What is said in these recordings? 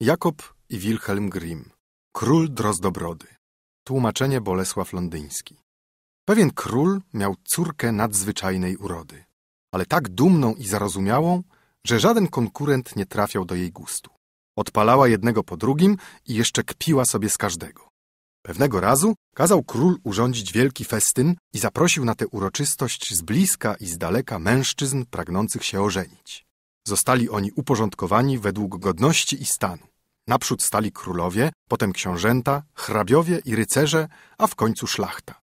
Jakob i Wilhelm Grimm. Król Drozdobrody. Tłumaczenie Bolesław Londyński. Pewien król miał córkę nadzwyczajnej urody, ale tak dumną i zarozumiałą, że żaden konkurent nie trafiał do jej gustu. Odpalała jednego po drugim i jeszcze kpiła sobie z każdego. Pewnego razu kazał król urządzić wielki festyn i zaprosił na tę uroczystość z bliska i z daleka mężczyzn pragnących się ożenić. Zostali oni uporządkowani według godności i stanu. Naprzód stali królowie, potem książęta, hrabiowie i rycerze, a w końcu szlachta.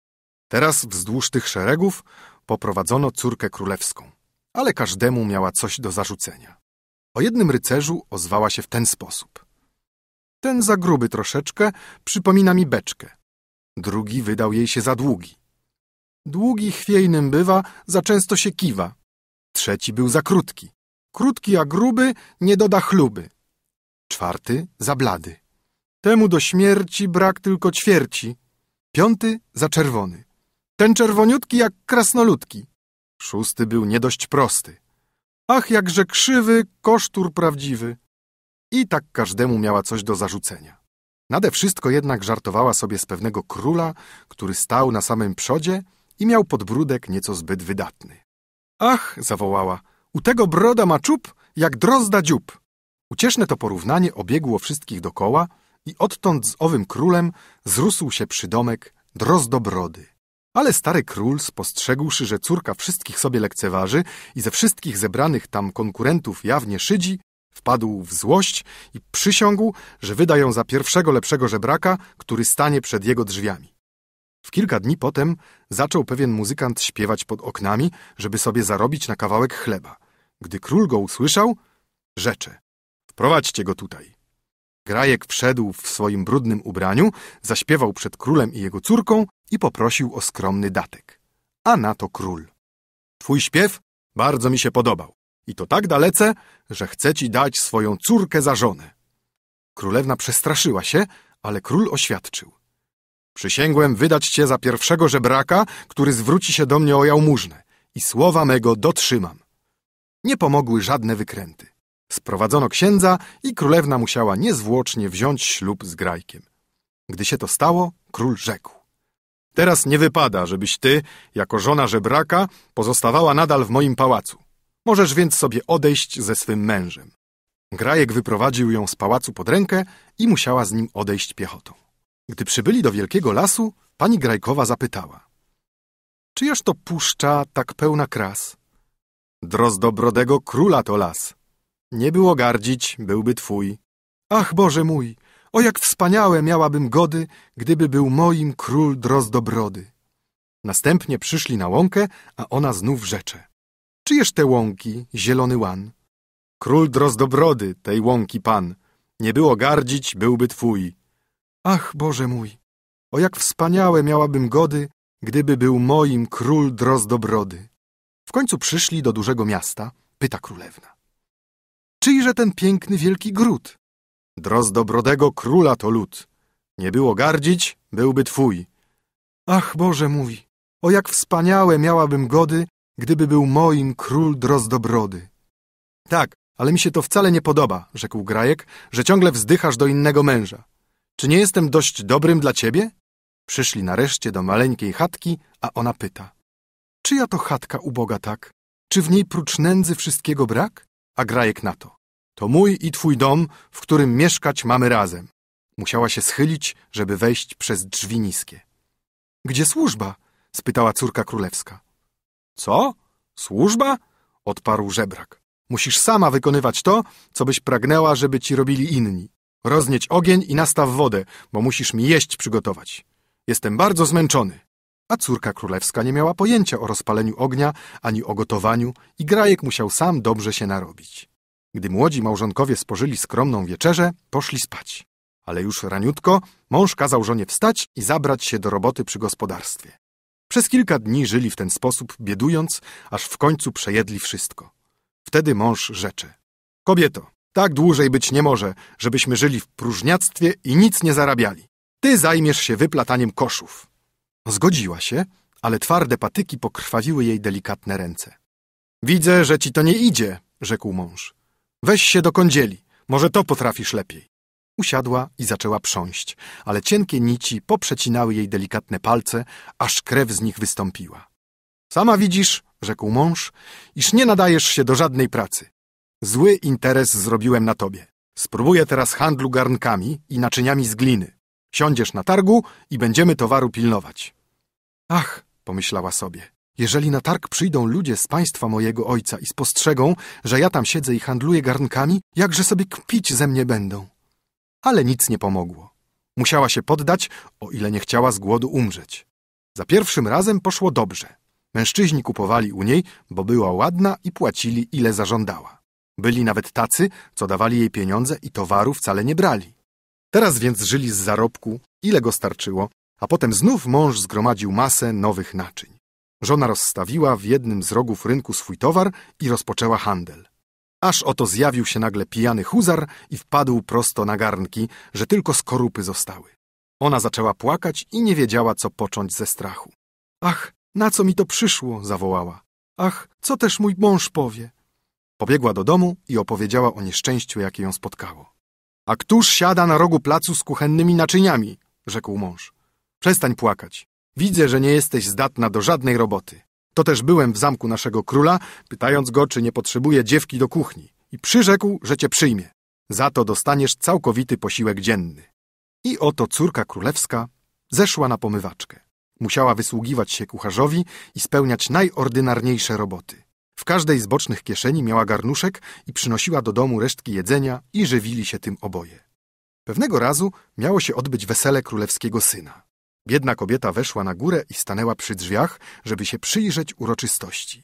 Teraz wzdłuż tych szeregów poprowadzono córkę królewską, ale każdemu miała coś do zarzucenia. O jednym rycerzu ozwała się w ten sposób. Ten za gruby troszeczkę przypomina mi beczkę. Drugi wydał jej się za długi. Długi chwiejnym bywa, za często się kiwa. Trzeci był za krótki. Krótki a gruby nie doda chluby. Czwarty za blady. Temu do śmierci brak tylko ćwierci. Piąty za czerwony. Ten czerwoniutki jak krasnoludki. Szósty był nie dość prosty. Ach, jakże krzywy, kosztur prawdziwy. I tak każdemu miała coś do zarzucenia. Nade wszystko jednak żartowała sobie z pewnego króla, który stał na samym przodzie i miał podbródek nieco zbyt wydatny. Ach, zawołała, u tego broda ma czub, jak drozda dziób. Ucieszne to porównanie obiegło wszystkich dokoła i odtąd z owym królem zrósł się przydomek drozdobrody. Ale stary król, spostrzegłszy, że córka wszystkich sobie lekceważy i ze wszystkich zebranych tam konkurentów jawnie szydzi, wpadł w złość i przysiągł, że wyda ją za pierwszego lepszego żebraka, który stanie przed jego drzwiami. W kilka dni potem zaczął pewien muzykant śpiewać pod oknami, żeby sobie zarobić na kawałek chleba. Gdy król go usłyszał, rzecze. Wprowadźcie go tutaj. Grajek wszedł w swoim brudnym ubraniu, zaśpiewał przed królem i jego córką i poprosił o skromny datek. A na to król. Twój śpiew bardzo mi się podobał. I to tak dalece, że chcę ci dać swoją córkę za żonę. Królewna przestraszyła się, ale król oświadczył. Przysięgłem wydać cię za pierwszego żebraka, który zwróci się do mnie o jałmużnę i słowa mego dotrzymam. Nie pomogły żadne wykręty. Sprowadzono księdza i królewna musiała niezwłocznie wziąć ślub z grajkiem. Gdy się to stało, król rzekł. Teraz nie wypada, żebyś ty, jako żona żebraka, pozostawała nadal w moim pałacu. Możesz więc sobie odejść ze swym mężem. Grajek wyprowadził ją z pałacu pod rękę i musiała z nim odejść piechotą. Gdy przybyli do wielkiego lasu, pani Grajkowa zapytała. Czyjaż to puszcza tak pełna kras? drozdobrodego króla to las. Nie było gardzić, byłby twój. Ach, Boże mój, o jak wspaniałe miałabym gody, gdyby był moim król drozdobrody. Następnie przyszli na łąkę, a ona znów rzecze. Czyjeż te łąki, zielony łan? Król drozdobrody, tej łąki pan. Nie było gardzić, byłby twój. Ach, Boże mój, o jak wspaniałe miałabym gody, gdyby był moim król drozdobrody. W końcu przyszli do dużego miasta, pyta królewna. Czyjże ten piękny wielki gród? Drozdobrodego króla to lud. Nie było gardzić, byłby twój. Ach, Boże, mówi, o jak wspaniałe miałabym gody, gdyby był moim król Drozdobrody. Tak, ale mi się to wcale nie podoba, rzekł Grajek, że ciągle wzdychasz do innego męża. Czy nie jestem dość dobrym dla ciebie? Przyszli nareszcie do maleńkiej chatki, a ona pyta. Czyja to chatka uboga tak? Czy w niej prócz nędzy wszystkiego brak? A Grajek na to. To mój i twój dom, w którym mieszkać mamy razem. Musiała się schylić, żeby wejść przez drzwi niskie. Gdzie służba? spytała córka królewska. Co? Służba? odparł żebrak. Musisz sama wykonywać to, co byś pragnęła, żeby ci robili inni. Roznieć ogień i nastaw wodę, bo musisz mi jeść przygotować. Jestem bardzo zmęczony a córka królewska nie miała pojęcia o rozpaleniu ognia ani o gotowaniu i grajek musiał sam dobrze się narobić. Gdy młodzi małżonkowie spożyli skromną wieczerzę, poszli spać. Ale już raniutko mąż kazał żonie wstać i zabrać się do roboty przy gospodarstwie. Przez kilka dni żyli w ten sposób, biedując, aż w końcu przejedli wszystko. Wtedy mąż rzecze. Kobieto, tak dłużej być nie może, żebyśmy żyli w próżniactwie i nic nie zarabiali. Ty zajmiesz się wyplataniem koszów. Zgodziła się, ale twarde patyki pokrwawiły jej delikatne ręce. Widzę, że ci to nie idzie, rzekł mąż. Weź się do kądzieli, może to potrafisz lepiej. Usiadła i zaczęła prząść, ale cienkie nici poprzecinały jej delikatne palce, aż krew z nich wystąpiła. Sama widzisz, rzekł mąż, iż nie nadajesz się do żadnej pracy. Zły interes zrobiłem na tobie. Spróbuję teraz handlu garnkami i naczyniami z gliny. Siądziesz na targu i będziemy towaru pilnować. Ach, pomyślała sobie, jeżeli na targ przyjdą ludzie z państwa mojego ojca i spostrzegą, że ja tam siedzę i handluję garnkami, jakże sobie kpić ze mnie będą. Ale nic nie pomogło. Musiała się poddać, o ile nie chciała z głodu umrzeć. Za pierwszym razem poszło dobrze. Mężczyźni kupowali u niej, bo była ładna i płacili ile zażądała. Byli nawet tacy, co dawali jej pieniądze i towaru wcale nie brali. Teraz więc żyli z zarobku, ile go starczyło, a potem znów mąż zgromadził masę nowych naczyń. Żona rozstawiła w jednym z rogów rynku swój towar i rozpoczęła handel. Aż oto zjawił się nagle pijany huzar i wpadł prosto na garnki, że tylko skorupy zostały. Ona zaczęła płakać i nie wiedziała, co począć ze strachu. Ach, na co mi to przyszło? zawołała. Ach, co też mój mąż powie? Pobiegła do domu i opowiedziała o nieszczęściu, jakie ją spotkało. A któż siada na rogu placu z kuchennymi naczyniami? rzekł mąż. Przestań płakać. Widzę, że nie jesteś zdatna do żadnej roboty. To też byłem w zamku naszego króla, pytając go, czy nie potrzebuje dziewki do kuchni i przyrzekł, że cię przyjmie. Za to dostaniesz całkowity posiłek dzienny. I oto córka królewska zeszła na pomywaczkę. Musiała wysługiwać się kucharzowi i spełniać najordynarniejsze roboty. W każdej z bocznych kieszeni miała garnuszek i przynosiła do domu resztki jedzenia i żywili się tym oboje. Pewnego razu miało się odbyć wesele królewskiego syna. Biedna kobieta weszła na górę i stanęła przy drzwiach, żeby się przyjrzeć uroczystości.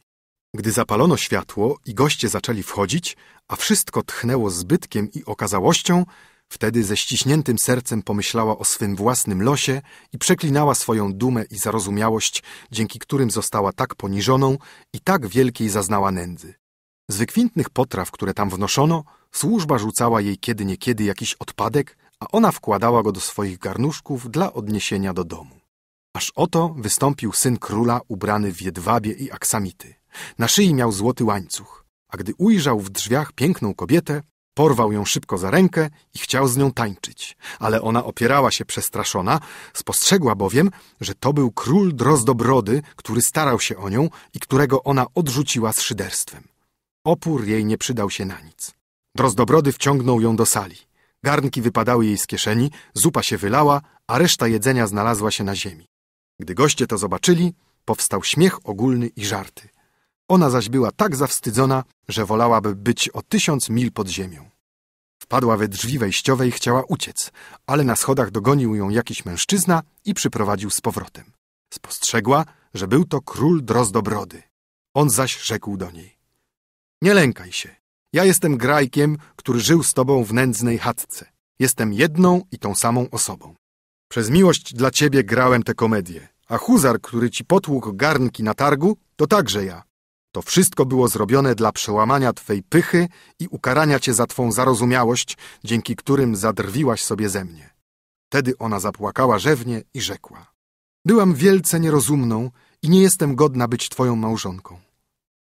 Gdy zapalono światło i goście zaczęli wchodzić, a wszystko tchnęło zbytkiem i okazałością, Wtedy ze ściśniętym sercem pomyślała o swym własnym losie i przeklinała swoją dumę i zarozumiałość, dzięki którym została tak poniżoną i tak wielkiej zaznała nędzy. Z wykwintnych potraw, które tam wnoszono, służba rzucała jej kiedy niekiedy jakiś odpadek, a ona wkładała go do swoich garnuszków dla odniesienia do domu. Aż oto wystąpił syn króla ubrany w jedwabie i aksamity. Na szyi miał złoty łańcuch, a gdy ujrzał w drzwiach piękną kobietę, Porwał ją szybko za rękę i chciał z nią tańczyć, ale ona opierała się przestraszona, spostrzegła bowiem, że to był król Drozdobrody, który starał się o nią i którego ona odrzuciła z szyderstwem. Opór jej nie przydał się na nic. Drozdobrody wciągnął ją do sali. Garnki wypadały jej z kieszeni, zupa się wylała, a reszta jedzenia znalazła się na ziemi. Gdy goście to zobaczyli, powstał śmiech ogólny i żarty. Ona zaś była tak zawstydzona, że wolałaby być o tysiąc mil pod ziemią. Wpadła we drzwi wejściowe i chciała uciec, ale na schodach dogonił ją jakiś mężczyzna i przyprowadził z powrotem. Spostrzegła, że był to król Drozdobrody. On zaś rzekł do niej. Nie lękaj się. Ja jestem grajkiem, który żył z tobą w nędznej chatce. Jestem jedną i tą samą osobą. Przez miłość dla ciebie grałem tę komedię, a huzar, który ci potłukł garnki na targu, to także ja. To wszystko było zrobione dla przełamania Twej pychy i ukarania Cię za Twą zarozumiałość, dzięki którym zadrwiłaś sobie ze mnie. Wtedy ona zapłakała rzewnie i rzekła. Byłam wielce nierozumną i nie jestem godna być Twoją małżonką.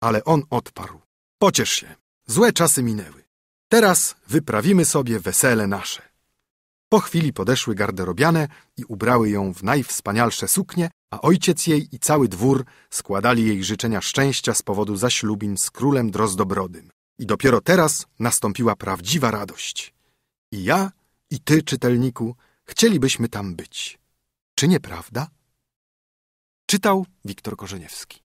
Ale on odparł. Pociesz się, złe czasy minęły. Teraz wyprawimy sobie wesele nasze. Po chwili podeszły garderobiane i ubrały ją w najwspanialsze suknie, a ojciec jej i cały dwór składali jej życzenia szczęścia z powodu zaślubin z królem Drozdobrodym. I dopiero teraz nastąpiła prawdziwa radość. I ja, i ty, czytelniku, chcielibyśmy tam być. Czy nieprawda? Czytał Wiktor Korzeniewski.